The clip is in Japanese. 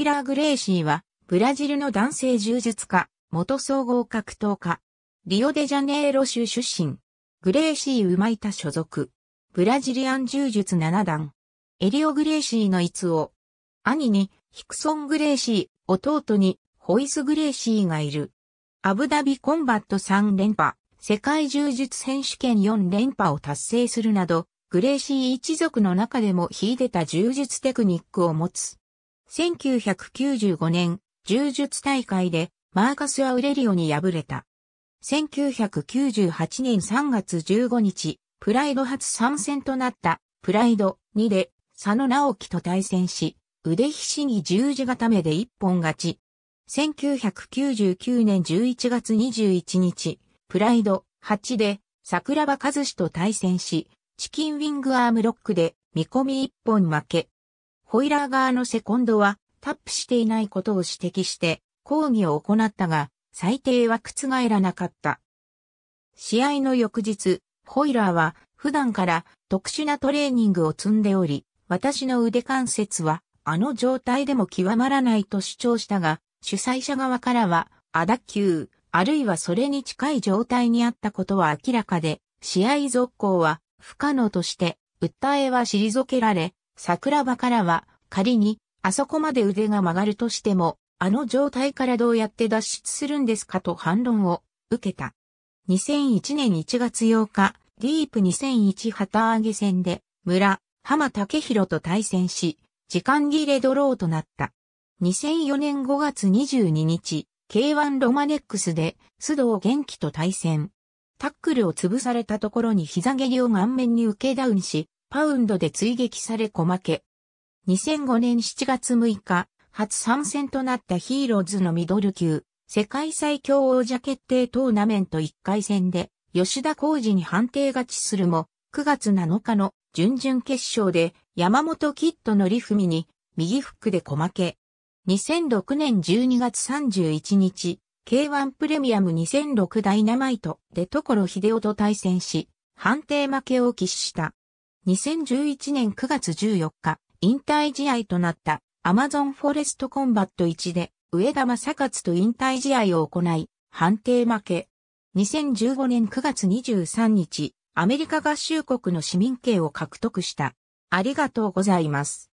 ピラー・グレーシーは、ブラジルの男性柔術家、元総合格闘家。リオデジャネイロ州出身。グレーシー・ウマイタ所属。ブラジリアン柔術7段。エリオ・グレーシーの逸を。兄に、ヒクソン・グレーシー、弟に、ホイス・グレーシーがいる。アブダビコンバット3連覇、世界柔術選手権4連覇を達成するなど、グレーシー一族の中でも秀でた柔術テクニックを持つ。1995年、柔術大会でマーカス・アウレリオに敗れた。1998年3月15日、プライド初参戦となったプライド2で佐野直樹と対戦し、腕ひしぎ十字固めで一本勝ち。1999年11月21日、プライド8で桜庭和志と対戦し、チキンウィングアームロックで見込み一本負け。ホイラー側のセコンドはタップしていないことを指摘して抗議を行ったが、裁定は覆らなかった。試合の翌日、ホイラーは普段から特殊なトレーニングを積んでおり、私の腕関節はあの状態でも極まらないと主張したが、主催者側からは、アダ球、あるいはそれに近い状態にあったことは明らかで、試合続行は不可能として、訴えは退けられ、桜庭からは、仮に、あそこまで腕が曲がるとしても、あの状態からどうやって脱出するんですかと反論を受けた。2001年1月8日、ディープ2001旗揚げ戦で、村、浜武宏と対戦し、時間切れドローとなった。2004年5月22日、K1 ロマネックスで、須藤元気と対戦。タックルを潰されたところに膝蹴りを顔面に受けダウンし、パウンドで追撃され小負け。2005年7月6日、初参戦となったヒーローズのミドル級、世界最強王者決定トーナメント1回戦で、吉田浩二に判定勝ちするも、9月7日の準々決勝で山本キッドのリフミに右フックで小負け。2006年12月31日、K1 プレミアム2006ダイナマイトで所秀夫と対戦し、判定負けを喫した。2011年9月14日、引退試合となったアマゾンフォレストコンバット1で上田正勝と引退試合を行い、判定負け。2015年9月23日、アメリカ合衆国の市民権を獲得した。ありがとうございます。